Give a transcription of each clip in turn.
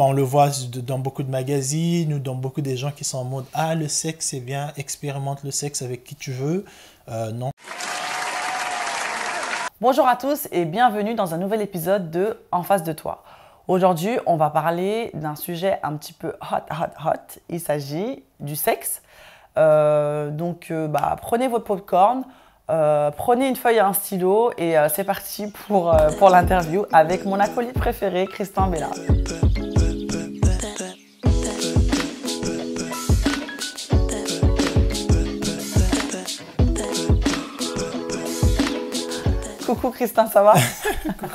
On le voit dans beaucoup de magazines ou dans beaucoup des gens qui sont en mode Ah, le sexe, c'est bien, expérimente le sexe avec qui tu veux. Euh, non. Bonjour à tous et bienvenue dans un nouvel épisode de En face de toi. Aujourd'hui, on va parler d'un sujet un petit peu hot, hot, hot. Il s'agit du sexe. Euh, donc, euh, bah, prenez votre popcorn, euh, prenez une feuille et un stylo et c'est parti pour, pour l'interview avec mon acolyte préféré, Christian Bellard. Coucou Christin, ça va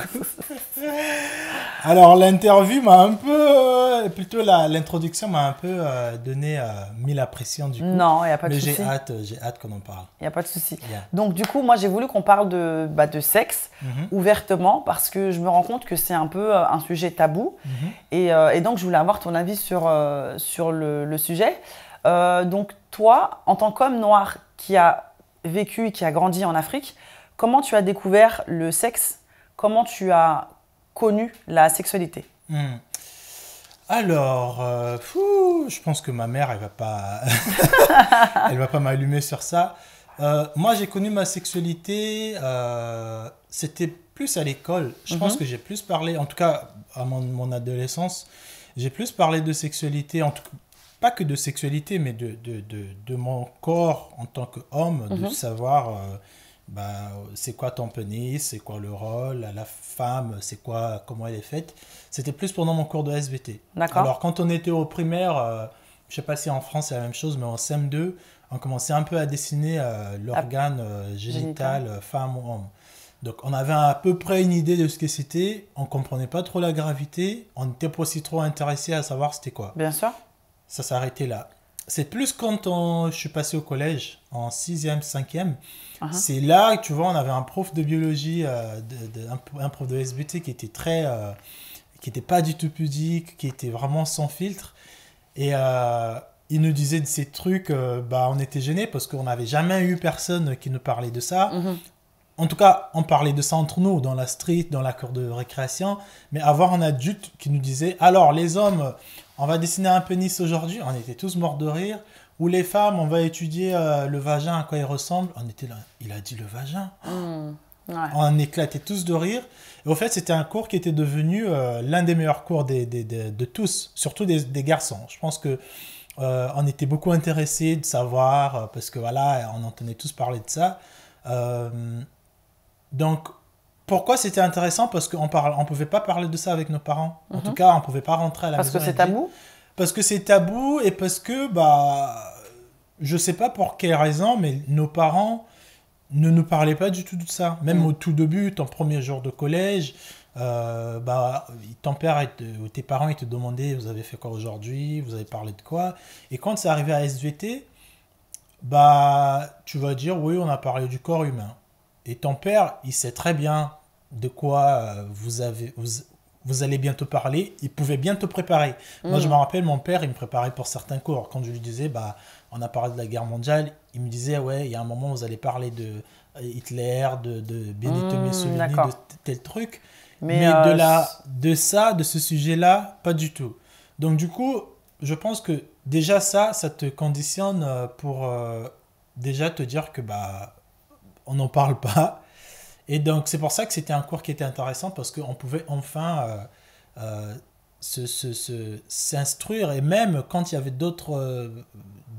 Alors l'interview m'a un peu, euh, plutôt l'introduction m'a un peu euh, donné, mille euh, mis la du coup. Non, il n'y a pas de souci. Mais j'ai hâte, j'ai hâte qu'on en parle. Il n'y a pas de souci. Donc du coup, moi j'ai voulu qu'on parle de, bah, de sexe mhm. ouvertement parce que je me rends compte que c'est un peu un sujet tabou. Mhm. et, donc je voulais avoir ton avis sur, sur le, le sujet. donc toi, en tant qu'homme noir qui a vécu, et qui a grandi en Afrique, Comment tu as découvert le sexe Comment tu as connu la sexualité hmm. Alors, euh, fou, je pense que ma mère, elle va pas, elle va pas m'allumer sur ça. Euh, moi, j'ai connu ma sexualité. Euh, c'était plus à l'école. Je pense mhm. que j'ai plus parlé, en tout cas à mon, adolescence, j'ai plus parlé de sexualité, en tout, pas que de sexualité, mais de, de, de, mon corps en tant qu'homme, homme, de mhm. savoir bah, c'est quoi ton pénis, c'est quoi le rôle, la femme, c'est quoi, comment elle est faite. C'était plus pendant mon cours de SVT. Alors quand on était au primaire, je euh, je sais pas si en France c'est la même chose, mais en CM2, on commençait un peu à dessiner euh, l'organe euh, génital, femme ou homme. Donc on avait à peu près une idée de ce que c'était, on comprenait pas trop la gravité, on n'était pas aussi trop intéressé à savoir c'était quoi. Bien sûr. Ça s'arrêtait là c'est plus quand on, je suis passé au collège, en 6e, 5e. Ah ah. C'est là, tu vois, on avait un prof de biologie, euh, un, prof de SBT qui était très. Euh, qui n'était pas du tout pudique, qui était vraiment sans filtre. Et euh, il nous disait de ces trucs, bah, on était gênés parce qu'on n'avait jamais eu personne qui nous parlait de ça. Mhm. En tout cas, on parlait de ça entre nous, dans la street, dans la cour de récréation. Mais avoir un adulte qui nous disait, alors les hommes, on va dessiner un pénis aujourd'hui. On était tous morts de rire. Ou les femmes, on va étudier euh, le vagin, à quoi il ressemble. On était là. Il a dit le vagin. Hmm, on éclatait tous de rire. au fait, c'était un cours qui était devenu euh, l'un des meilleurs cours de tous, surtout des, garçons. Je pense que euh, on était beaucoup intéressés de savoir, parce que voilà, on entendait tous parler de ça. donc, pourquoi c'était intéressant Parce qu'on ne on pouvait pas parler de ça avec nos parents. En mhm. tout cas, on pouvait pas rentrer à la parce maison. Parce que c'est tabou. Parce que c'est tabou et parce que bah, je sais pas pour quelle raison, mais nos parents ne nous parlaient pas du tout de ça. Même mhm. au tout début, ton premier jour de collège, euh, bah, père tes parents ils te demandaient vous avez fait quoi aujourd'hui, vous avez parlé de quoi. Et quand c'est arrivé à SVT, bah tu vas dire oui on a parlé du corps humain. Et ton père il sait très bien de quoi euh, vous, avez, vous, allez bientôt parler, il pouvait bientôt te préparer. Moi, je mm. me rappelle, mon père, il me préparait pour certains cours. Quand je lui disais, bah, on a parlé de la guerre mondiale, il me disait, ouais, il y a un moment, vous allez parler de euh, Hitler, de, de Benito mm, Mussolini, de tel truc. Mais, de, euh, de ça, de ce sujet-là, pas du tout. Donc, du coup, je pense que déjà ça, ça te conditionne pour déjà te dire que, bah, on n'en parle pas. Et donc c'est pour ça que c'était un cours qui était intéressant parce qu'on pouvait enfin euh, euh, s'instruire et même quand il y avait d'autres, euh,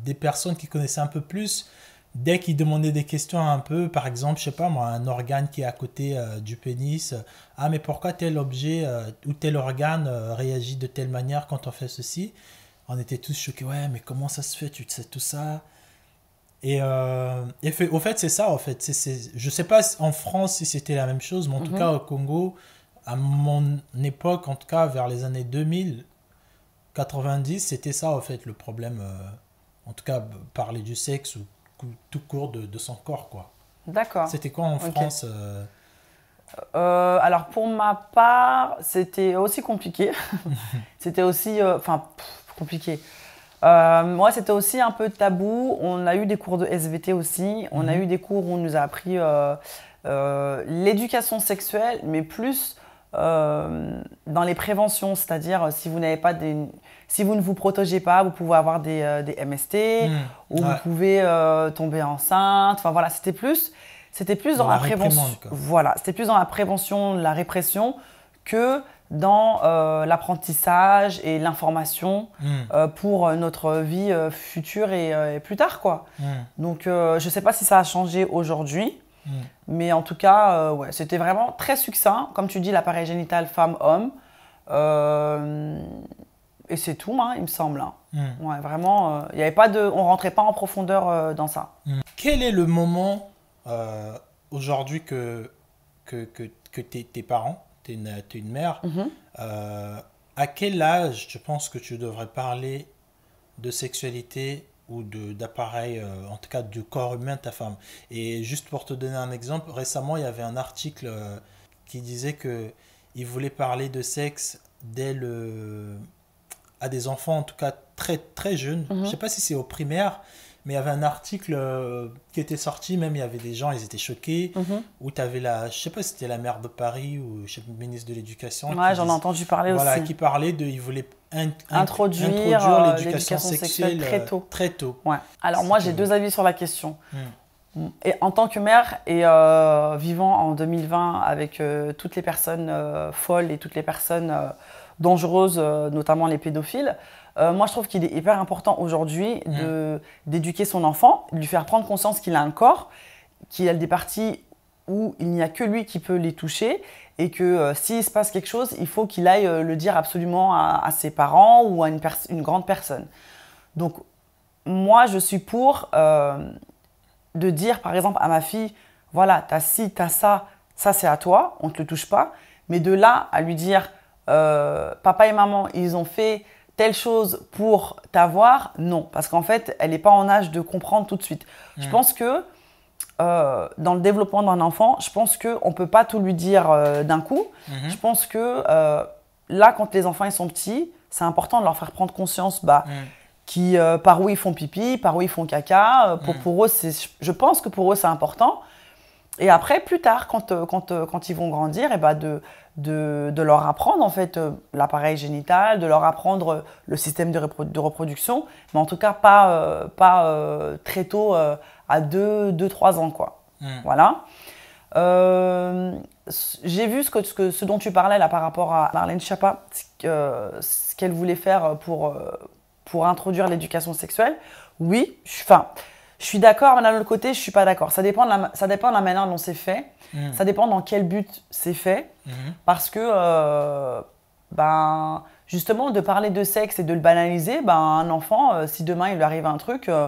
des personnes qui connaissaient un peu plus, dès qu'ils demandaient des questions un peu, par exemple, je sais pas moi, un organe qui est à côté du pénis, ah mais pourquoi tel objet ou tel organe réagit de telle manière quand on fait ceci On était tous choqués, ouais mais comment ça se fait, tu sais tout ça et, euh, et fait, au fait, c'est ça, en fait. c'est c'est sais pas en France si c'était la même chose, mais en tout mhm. cas au Congo, à mon époque, en tout cas vers les années 2000, 90, c'était ça, en fait, le problème. Euh, en tout cas, parler du sexe ou tout court de, de son corps, quoi. D'accord. C'était quoi en France euh? alors pour ma part, c'était aussi compliqué. c'était aussi, enfin compliqué. Euh, moi, c'était aussi un peu tabou. On a eu des cours de SVT aussi. On a mhm. eu des cours où on nous a appris euh, euh, l'éducation sexuelle, mais plus dans les préventions. C'est-à-dire, si vous n'avez pas si vous ne vous protégez pas, vous pouvez avoir des, MST mhm. ou vous pouvez tomber enceinte. Enfin voilà, c'était plus, c'était plus dans, la, la prévention. Voilà, c'était plus dans la prévention, la répression que dans euh, l'apprentissage et l'information hmm. euh, pour euh, notre vie future et, plus tard. Quoi. Hmm. Donc je ne sais pas si ça a changé aujourd'hui, hmm. mais en tout cas, c'était vraiment très succinct. Comme tu dis, l'appareil génital femme-homme. et c'est tout, hein, il me semble. Hein. Ouais, vraiment, il avait pas de, on rentrait pas en profondeur dans ça. Quel est le moment aujourd'hui que, que, que, que tes parents tu es, une mère. Mhm. Euh, à quel âge tu penses que tu devrais parler de sexualité ou d'appareil, euh, en tout cas du corps humain de ta femme Et juste pour te donner un exemple, récemment, il y avait un article euh, qui disait que voulait parler de sexe dès le à des enfants en tout cas très très jeunes. je mhm. ne Je sais pas si c'est au primaire, mais il y avait un article euh, qui était sorti, même il y avait des gens, ils étaient choqués, mhm. où tu avais la, je sais pas si c'était la maire de Paris ou le ministre de l'Éducation. Ouais, j'en ai entendu parler voilà, qui parlait de, ils voulaient introduire, euh, l'éducation sexuelle, euh, très tôt. Très tôt. Ouais. Alors moi, j'ai deux avis sur la question. Hmm. Hmm. Et en tant que maire et vivant en 2020 avec toutes les personnes folles et toutes les personnes dangereuses, notamment les pédophiles, euh, moi, je trouve qu'il est hyper important aujourd'hui mmh. de, d'éduquer son enfant, de lui faire prendre conscience qu'il a un corps, qu'il a des parties où il n'y a que lui qui peut les toucher et que euh, s'il se passe quelque chose, il faut qu'il aille euh, le dire absolument à, ses parents ou à une, une, grande personne. Donc, moi, je suis pour de dire, par exemple, à ma fille, voilà, t'as ci, t'as ça, ça c'est à toi, on ne te le touche pas. Mais de là à lui dire, papa et maman, ils ont fait telle chose pour t'avoir, non. Parce qu'en fait, elle n'est pas en âge de comprendre tout de suite. Je pense que euh, dans le développement d'un enfant, je pense qu'on ne peut pas tout lui dire euh, d'un coup. Mhm. Je pense que euh, là, quand les enfants ils sont petits, c'est important de leur faire prendre conscience bah, qui, par où ils font pipi, par où ils font caca. Pour, pour eux, je pense que pour eux, c'est important. Et après, plus tard, quand, euh, quand, euh, quand ils vont grandir, et eh ben, de, de, leur apprendre en fait euh, l'appareil génital, de leur apprendre le système de, reproduction, mais en tout cas pas, pas très tôt à 2-3 ans. Quoi. Hmm. Voilà. J'ai vu ce, que, ce, dont tu parlais là par rapport à Marlène Schiappa, ce qu'elle voulait faire pour, pour introduire l'éducation sexuelle. Oui, je, fin, je suis d'accord, mais d'un autre côté, je suis pas d'accord. Ça dépend de la, ça dépend la manière dont c'est fait. Mmh. Ça dépend dans quel but c'est fait. Mmh. Parce que, euh, ben, justement, de parler de sexe et de le banaliser, ben, un enfant, euh, si demain il lui arrive un truc, euh,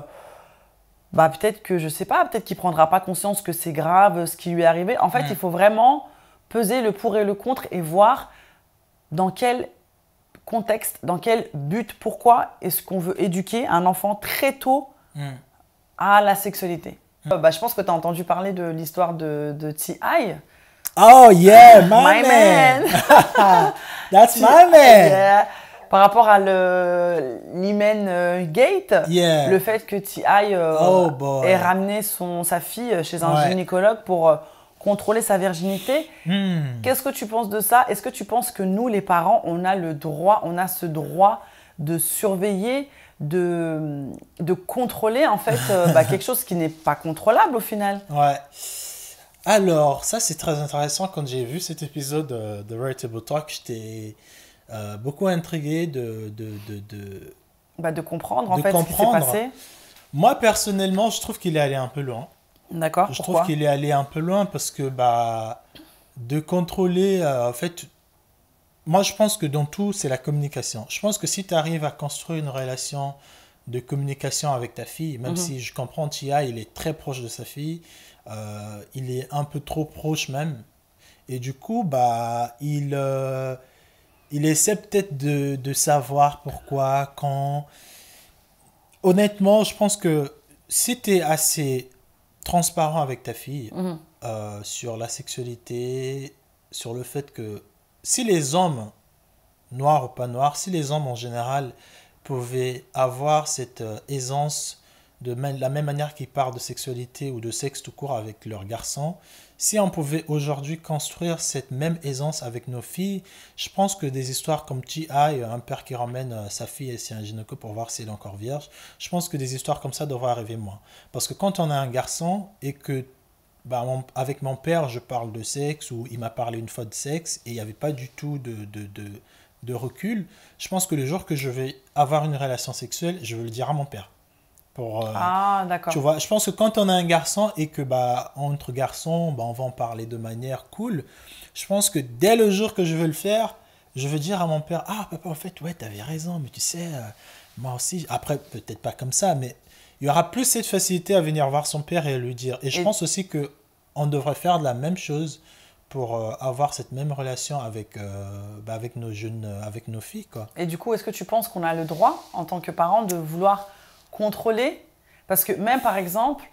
bah, peut-être que, je sais pas, peut-être qu'il prendra pas conscience que c'est grave ce qui lui est arrivé. En fait, mmh. il faut vraiment peser le pour et le contre et voir dans quel contexte, dans quel but, pourquoi est-ce qu'on veut éduquer un enfant très tôt à la sexualité. Bah, je pense que tu as entendu parler de l'histoire de, de T.I. Oh yeah, my, man. That's my man. Par rapport à le l'hymen euh, gate, le fait que T.I. Euh, oh, ait ramené son, sa fille chez un gynécologue pour euh, contrôler sa virginité. Hmm. Qu'est-ce que tu penses de ça Est-ce que tu penses que nous, les parents, on a le droit, on a ce droit de surveiller de, de contrôler en fait euh, bah, quelque chose qui n'est pas contrôlable au final. Ouais. Alors, ça c'est très intéressant. Quand j'ai vu cet épisode euh, de Veritable Talk, j'étais euh, beaucoup intrigué de. de, de, bah, comprendre en fait ce qui s'est passé. Moi personnellement, je trouve qu'il est allé un peu loin. D'accord. Je trouve qu'il est allé un peu loin parce que bah, de contrôler, en fait, moi, je pense que dans tout, c'est la communication. Je pense que si tu arrives à construire une relation de communication avec ta fille, même mhm. si je comprends Tia, il est très proche de sa fille, euh, il est un peu trop proche même. Et du coup, bah, il, euh, il essaie peut-être de, de, savoir pourquoi, quand. Honnêtement, je pense que si tu es assez transparent avec ta fille mhm. euh, sur la sexualité, sur le fait que si les hommes, noirs ou pas noirs, si les hommes en général pouvaient avoir cette euh, aisance de la même manière qu'ils parlent de sexualité ou de sexe tout court avec leurs garçons, si on pouvait aujourd'hui construire cette même aisance avec nos filles, je pense que des histoires comme T.I., euh, un père qui ramène euh, sa fille et c'est un pour voir si elle est encore vierge, je pense que des histoires comme ça devraient arriver moins. Parce que quand on a un garçon et que bah, avec mon père, je parle de sexe ou il m'a parlé une fois de sexe et il n'y avait pas du tout de, de, de, recul. Je pense que le jour que je vais avoir une relation sexuelle, je vais le dire à mon père. Pour, euh, ah, d'accord. Tu vois, je pense que quand on a un garçon et que bah, entre garçons, bah, on va en parler de manière cool, je pense que dès le jour que je veux le faire, je veux dire à mon père Ah, papa, en fait, ouais, t'avais raison, mais tu sais, euh, moi aussi, après, peut-être pas comme ça, mais il y aura plus cette facilité à venir voir son père et à lui dire. Et je pense aussi que on devrait faire la même chose pour euh, avoir cette même relation avec, euh, bah, avec nos jeunes, euh, avec nos filles. Et du coup, est-ce que tu penses qu'on a le droit, en tant que parent, de vouloir contrôler Parce que même, par exemple,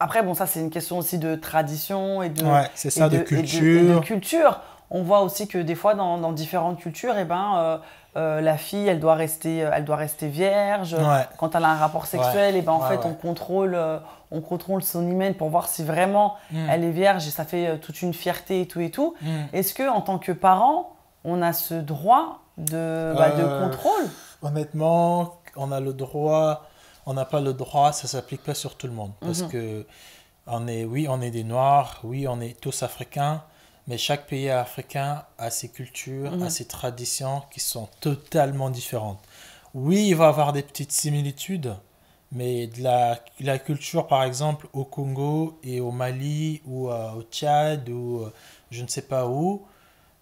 Après, bon, ça, c'est une question aussi de tradition et de, c'est ça, de, culture. On voit aussi que des fois, dans, différentes cultures, eh bien... Euh, la fille, elle doit rester, euh, elle doit rester vierge. Quand elle a un rapport sexuel, et eh ben, en fait, on contrôle, euh, on contrôle son hymen pour voir si vraiment hmm. elle est vierge et ça fait toute une fierté et tout et tout. Hmm. Est-ce que en tant que parent, on a ce droit de, bah, contrôle Honnêtement, on a le droit, on n'a pas le droit, ça s'applique pas sur tout le monde parce mhm. que on est, oui, on est des noirs, oui, on est tous africains. Mais chaque pays africain a ses cultures, a mhm. ses traditions qui sont totalement différentes. Oui, il va y avoir des petites similitudes, mais la, culture, par exemple, au Congo et au Mali ou euh, au Tchad ou euh, je ne sais pas où,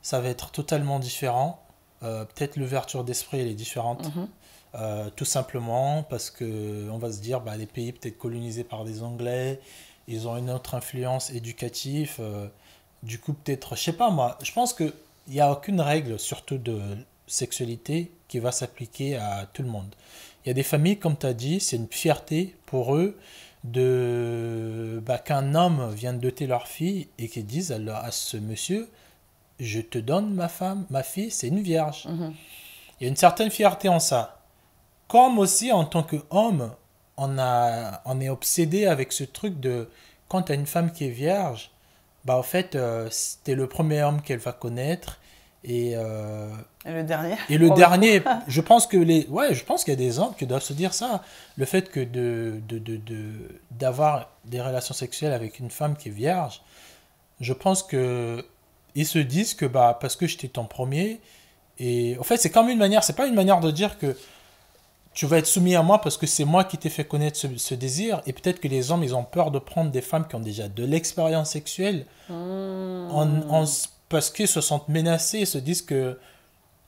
ça va être totalement différent. Euh, peut-être l'ouverture d'esprit, elle est différente. Mhm. tout simplement parce que on va se dire, bah, les pays peut-être colonisés par des Anglais, ils ont une autre influence éducative. Du coup, peut-être, je sais pas moi, je pense qu'il n'y a aucune règle, surtout de sexualité, qui va s'appliquer à tout le monde. Il y a des familles, comme tu as dit, c'est une fierté pour eux de bah, qu'un homme vienne doter leur fille et qu'ils disent à ce monsieur, je te donne ma femme, ma fille, c'est une vierge. Mhm. Il y a une certaine fierté en ça. Comme aussi en tant qu'homme, on, a, on est obsédé avec ce truc de quand tu as une femme qui est vierge, bah en fait, euh, c'était le premier homme qu'elle va connaître. Et, euh, et, le dernier. Et le oh. dernier, je pense que les, ouais, je pense qu'il y a des hommes qui doivent se dire ça. Le fait que de, d'avoir de, de, des relations sexuelles avec une femme qui est vierge, je pense que ils se disent que bah parce que j'étais ton premier. Et en fait, c'est même une manière, c'est pas une manière de dire que tu vas être soumis à moi parce que c'est moi qui t'ai fait connaître ce, désir. Et peut-être que les hommes, ils ont peur de prendre des femmes qui ont déjà de l'expérience sexuelle hmm. en, parce qu'ils se sentent menacés et se disent que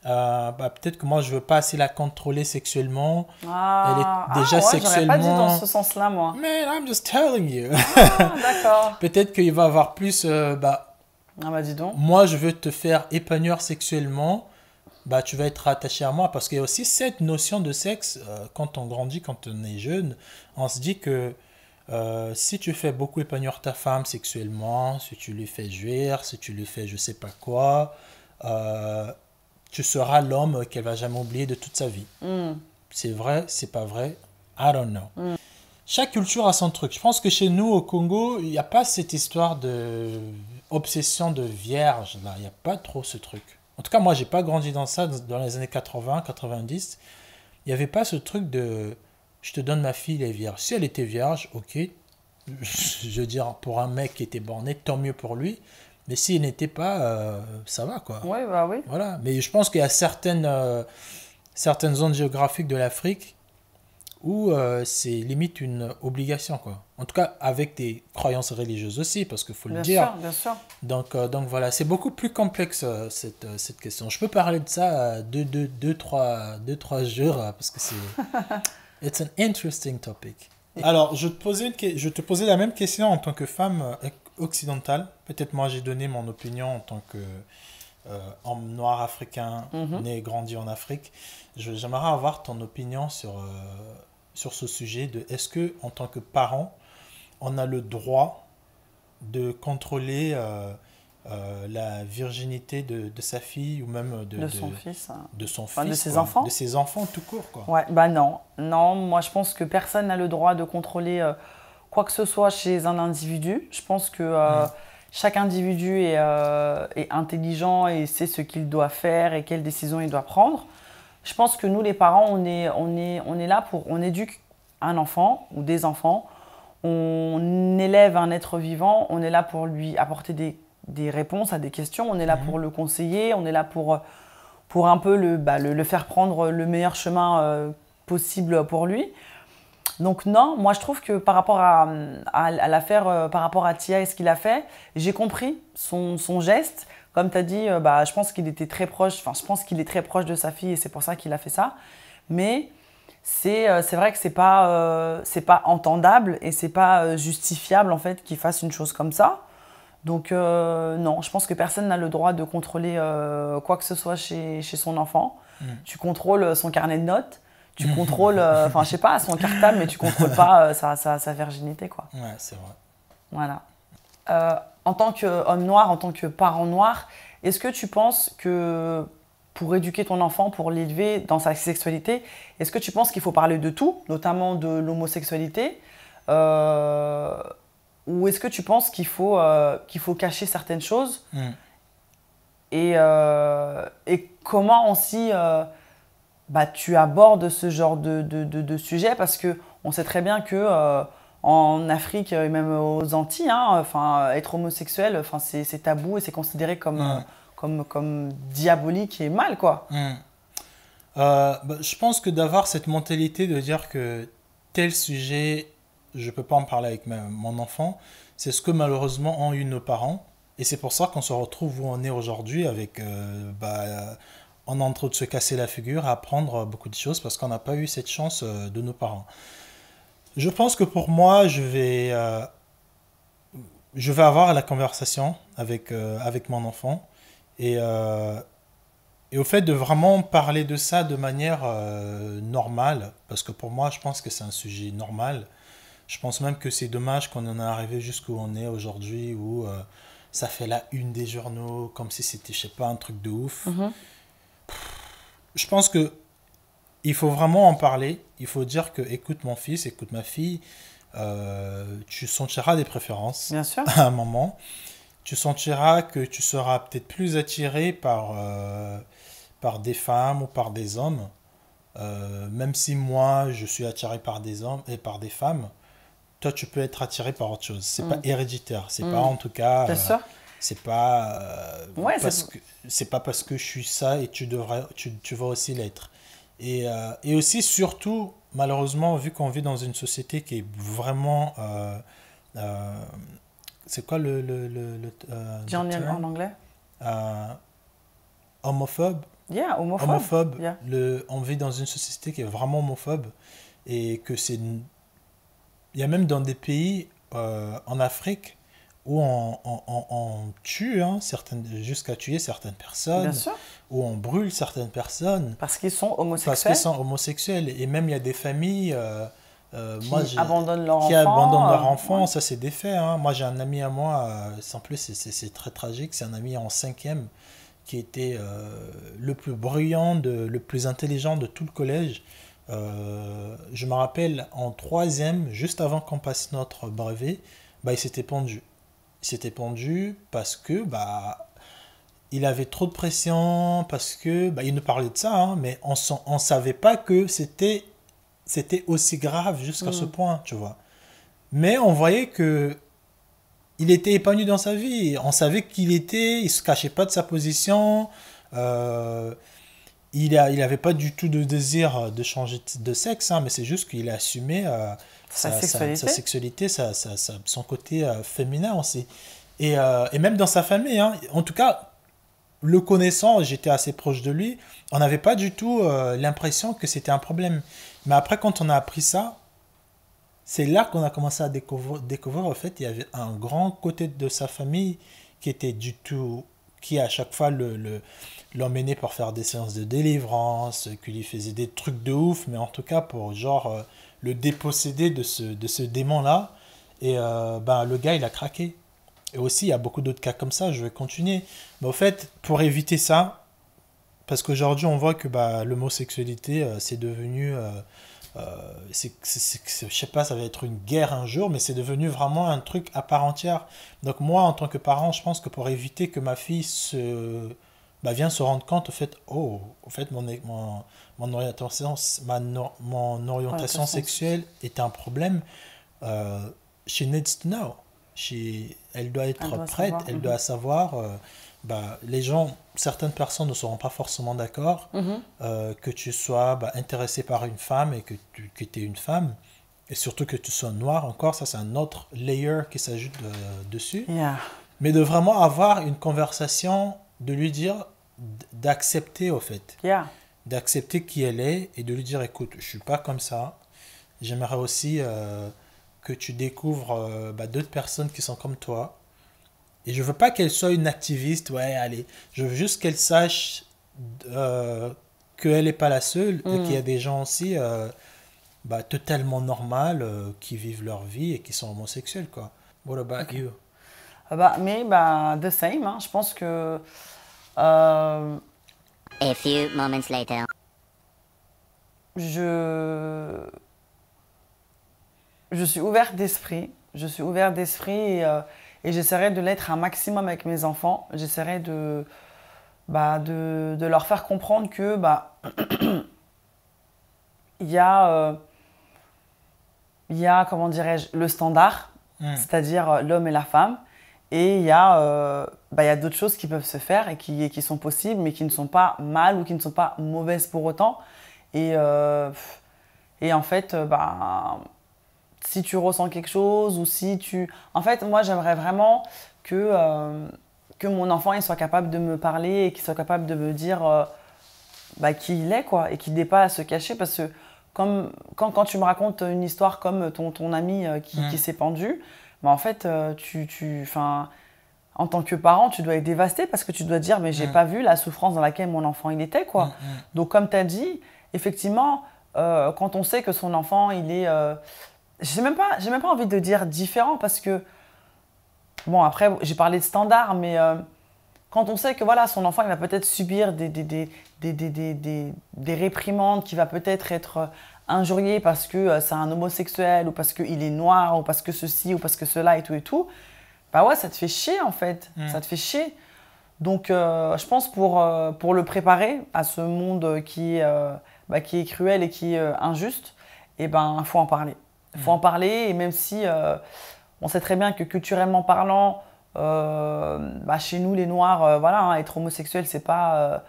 euh, bah, peut-être que moi, je veux pas assez la contrôler sexuellement. Elle est ah. Ah, déjà ah, ouais, sexuellement. pas dit dans ce sens-là, moi. Man, I'm just telling you. Ah, d'accord. peut-être qu'il va avoir plus. Euh, bah, bah donc. Moi, je veux te faire épanouir sexuellement bah, tu vas être attaché à moi. Parce qu'il y a aussi cette notion de sexe, euh, quand on grandit, quand on est jeune, on se dit que euh, si tu fais beaucoup épanouir ta femme sexuellement, si tu lui fais jouir, si tu lui fais je sais pas quoi, euh, tu seras l'homme qu'elle va jamais oublier de toute sa vie. Mm. C'est vrai, c'est pas vrai, I don't know. Mm. Chaque culture a son truc. Je pense que chez nous, au Congo, il n'y a pas cette histoire de obsession de vierge. Il n'y a pas trop ce truc. En tout cas, moi, j'ai pas grandi dans ça dans les années 80, 90. Il n'y avait pas ce truc de je te donne ma fille, elle est vierge. Si elle était vierge, ok. Je veux dire, pour un mec qui était borné, tant mieux pour lui. Mais s'il n'était pas, euh, ça va quoi. Oui, bah oui. Voilà. Mais je pense qu'il y a certaines, euh, certaines zones géographiques de l'Afrique où euh, c'est limite une obligation quoi. En tout cas, avec des croyances religieuses aussi, parce qu'il faut le dire. Sûr, bien sûr. Donc, euh, donc voilà, c'est beaucoup plus complexe euh, cette, euh, cette, question. Je peux parler de ça deux, deux, deux, trois, deux, trois jours, parce que c'est. It's an interesting topic. Alors, je te, posais je te posais la même question en tant que femme occidentale. Peut-être moi, j'ai donné mon opinion en tant que homme noir africain, mhm. né et grandi en Afrique. J'aimerais avoir ton opinion sur, sur ce sujet de est-ce que, en tant que parent, on a le droit de contrôler euh, euh, la virginité de, sa fille ou même de, son fils, hein. de ses enfants, de ses enfants tout court, quoi. Ouais, bah non, non, moi je pense que personne n'a le droit de contrôler euh, quoi que ce soit chez un individu. Je pense que mm. chaque individu est, intelligent et sait ce qu'il doit faire et quelles décisions il doit prendre. Je pense que nous les parents, on est, on est, on est là pour, on éduque un enfant ou des enfants on élève un être vivant, on est là pour lui apporter des, réponses à des questions, on est là mhm. pour le conseiller, on est là pour, pour un peu le, bah, le, faire prendre le meilleur chemin euh, possible pour lui. Donc non, moi je trouve que par rapport à, à, l'affaire, euh, par rapport à Tia et ce qu'il a fait, j'ai compris son, geste. Comme tu as dit, euh, bah, je pense qu'il était très proche, enfin je pense qu'il est très proche de sa fille et c'est pour ça qu'il a fait ça. Mais euh, c'est vrai que c'est pas euh, c'est pas entendable et c'est pas euh, justifiable en fait qu'il fasse une chose comme ça. Donc non, je pense que personne n'a le droit de contrôler quoi que ce soit chez, chez son enfant. Mm. Tu contrôles son carnet de notes, tu mm. contrôles, enfin je sais pas, son cartable, mais tu contrôles pas sa, virginité quoi. Ouais, c'est vrai. Voilà. en tant qu'homme noir, en tant que parent noir, est-ce que tu penses que pour éduquer ton enfant, pour l'élever dans sa sexualité, est-ce que tu penses qu'il faut parler de tout, notamment de l'homosexualité euh, Ou est-ce que tu penses qu'il faut, euh, qu'il faut cacher certaines choses hmm. et, euh, et, comment aussi bah, tu abordes ce genre de, de, de, sujet Parce qu'on sait très bien que en Afrique et même aux Antilles, hein, enfin, être homosexuel, enfin, c'est tabou et c'est considéré comme comme, comme diabolique et mal, quoi. Hmm. Euh, bah, je pense que d'avoir cette mentalité de dire que tel sujet, je peux pas en parler avec mon enfant, c'est ce que malheureusement ont eu nos parents. Et c'est pour ça qu'on se retrouve où on est aujourd'hui avec... Euh, bah, on est en train de se casser la figure, apprendre beaucoup de choses parce qu'on n'a pas eu cette chance euh, de nos parents. Je pense que pour moi, je vais, je vais avoir la conversation avec, avec mon enfant. Et, euh, et, au fait de vraiment parler de ça de manière euh, normale, parce que pour moi, je pense que c'est un sujet normal. Je pense même que c'est dommage qu'on en est arrivé jusqu'où on est aujourd'hui, où euh, ça fait la une des journaux, comme si c'était, je sais pas, un truc de ouf. Mm-hmm. Je pense que il faut vraiment en parler. Il faut dire que, écoute mon fils, écoute ma fille, tu sentiras des préférences à un moment tu sentiras que tu seras peut-être plus attiré par, euh, par des femmes ou par des hommes. Euh, même si moi, je suis attiré par des hommes et par des femmes, toi, tu peux être attiré par autre chose. C'est n'est pas mm. héréditaire. C'est mm. pas, en tout cas... Euh, c'est pas, parce que, c'est pas parce que je suis ça et tu, devrais, tu, tu vas aussi l'être. Et, et, aussi, surtout, malheureusement, vu qu'on vit dans une société qui est vraiment... C'est quoi le. le, euh, en anglais euh, Homophobe. Yeah, homophobe. Le, on vit dans une société qui est vraiment homophobe. Et que c'est. Il y a même dans des pays euh, en Afrique où on, tue, hein, jusqu'à tuer certaines personnes, où on brûle certaines personnes. Parce qu'ils sont homosexuels. Parce qu'ils sont homosexuels. Et même il y a des familles, euh, qui moi, abandonnent leur qui enfant. leur euh, enfant, ça c'est des Hein. Moi j'ai un ami à moi, sans euh, plus c'est très tragique, c'est un ami en cinquième qui était le plus brillant, de, le plus intelligent de tout le collège. je me rappelle en troisième, juste avant qu'on passe notre brevet, bah, il s'était pendu. Il s'était pendu parce que bah, il avait trop de pression, parce que bah, il nous parlait de ça, hein, mais on ne savait pas que c'était c'était aussi grave jusqu'à ce mm. point, tu vois. Mais on voyait que il était épanoui dans sa vie. On savait qu'il était, il se cachait pas de sa position. Euh, il n'avait pas du tout de désir de changer de sexe, hein, mais c'est juste qu'il a assumé euh, sa, sexualité, sa, sa son côté euh, féminin aussi. Et, même dans sa famille, hein. en tout cas, le connaissant, j'étais assez proche de lui, on n'avait pas du tout euh, l'impression que c'était un problème. Mais après, quand on a appris ça, c'est là qu'on a commencé à découvrir, découvrir, en fait, il y avait un grand côté de sa famille qui était du tout, qui à chaque fois le, l'emmenait pour faire des séances de délivrance, qui lui faisait des trucs de ouf, mais en tout cas pour genre euh, le déposséder de ce, de ce démon-là. Et euh, ben, le gars, il a craqué. Et aussi, il y a beaucoup d'autres cas comme ça, je vais continuer. Mais au fait, pour éviter ça, parce qu'aujourd'hui, on voit que bah, l'homosexualité, euh, c'est devenu. Euh, ne euh, c'est, je sais pas, ça va être une guerre un jour, mais c'est devenu vraiment un truc à part entière. Donc, moi, en tant que parent, je pense que pour éviter que ma fille se. Bah, vienne se rendre compte, au fait, oh, au fait, mon, mon, mon orientation, mon orientation sexuelle est un problème, euh, she needs to know. She, elle doit être prête, elle doit savoir. Mhm. Euh, bah, les gens, certaines personnes ne seront pas forcément d'accord mhm. euh, que tu sois bah, intéressé par une femme et que tu que es une femme. Et surtout que tu sois noir encore, ça c'est un autre layer qui s'ajoute euh, dessus. Mais de vraiment avoir une conversation, de lui dire, d'accepter au fait. D'accepter qui elle est et de lui dire, écoute, je suis pas comme ça. J'aimerais aussi que tu découvres euh, bah, d'autres personnes qui sont comme toi. Et je veux pas qu'elle soit une activiste, ouais, allez. Je veux juste euh, qu'elle sache qu'elle n'est pas la seule et qu'il y a mm. des gens aussi euh, bah, totalement normal qui vivent leur vie et qui sont homosexuels, quoi. What about you? Ah bah, mais, bah, the same, hein. je pense que. A few moments later. Je je suis ouverte d'esprit. Je suis ouverte d'esprit euh, et, j'essaierai de l'être un maximum avec mes enfants. J'essaierai de, bah, de, leur faire comprendre que bah, il y a, euh, il y a comment dirais-je, le standard, hmm. c'est-à-dire euh, l'homme et la femme. Et il y a, bah, il y a d'autres choses qui peuvent se faire et qui, qui sont possibles, mais qui ne sont pas mal ou qui ne sont pas mauvaises pour autant. Et, et en fait, bah, si tu ressens quelque chose ou si tu... En fait, moi, j'aimerais vraiment que, euh, que mon enfant il soit capable de me parler et qu'il soit capable de me dire euh, bah, qui il est, quoi, et qu'il n'ait pas à se cacher parce que comme, quand, quand tu me racontes une histoire comme ton, ton ami euh, mm. qui, s'est pendu, bah, en fait, tu... tu en tant que parent, tu dois être dévasté parce que tu dois dire mais j'ai mm. pas vu la souffrance dans laquelle mon enfant il était quoi. Mm, Donc comme tu as dit, effectivement, quand on sait que son enfant il est j'ai même pas, j'ai même pas envie de dire différent parce que bon après j'ai parlé de standard, mais euh, quand on sait que voilà son enfant il va peut-être subir des des, des, des, des réprimandes, qui va peut-être être euh, injurié parce que euh, c'est un homosexuel ou parce qu'il est noir ou parce que ceci ou parce que cela et tout et tout, bah ouais ça te fait chier en fait, mm. ça te fait chier. Donc je pense pour, pour le préparer à ce monde qui, bah, qui est cruel et qui est injuste, et eh ben faut en parler. Il faut en parler, et même si euh, on sait très bien que culturellement parlant, euh, bah, chez nous, les Noirs, euh, voilà, hein, être homosexuel, c'est pas.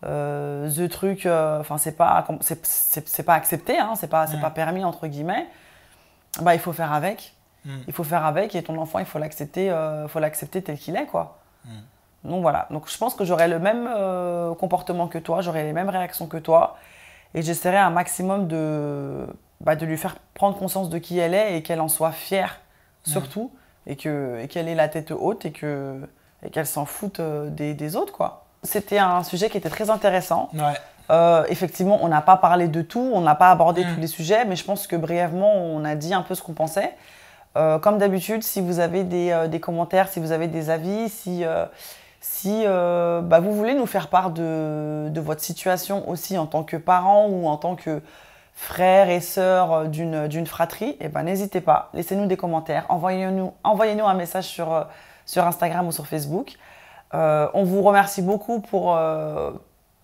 the truc, enfin c'est pas c'est pas accepté, hein, c'est pas c'est mm. pas permis entre guillemets. Bah il faut faire avec, mm. il faut faire avec et ton enfant il faut l'accepter, faut l'accepter tel qu'il est quoi. Mm. Donc voilà, donc je pense que j'aurais le même comportement que toi, j'aurais les mêmes réactions que toi, et j'essaierai un maximum de bah, de lui faire prendre conscience de qui elle est et qu'elle en soit fière surtout et que qu'elle ait la tête haute et que qu'elle s'en foute euh, des, autres quoi. C'était un sujet qui était très intéressant. Euh, effectivement, on n'a pas parlé de tout, on n'a pas abordé mm. tous les sujets, mais je pense que brièvement, on a dit un peu ce qu'on pensait. Euh, comme d'habitude, si vous avez des, commentaires, si vous avez des avis, si, si bah, vous voulez nous faire part de, de, votre situation aussi en tant que parent ou en tant que frères et sœurs euh, euh, d'une fratrie, et eh ben, n'hésitez pas, laissez-nous des commentaires, envoyez-nous envoyez un message sur, euh, sur Instagram ou sur Facebook. on vous remercie beaucoup pour,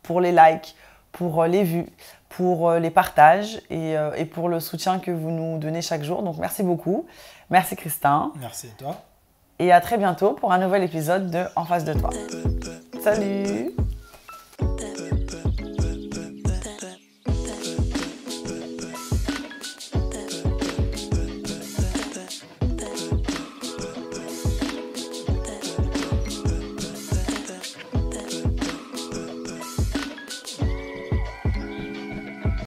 pour les likes, pour les vues, pour les partages et, et, pour le soutien que vous nous donnez chaque jour. Donc merci beaucoup. Merci Christin. Merci toi. Et à très bientôt pour un nouvel épisode de En face de toi. Salut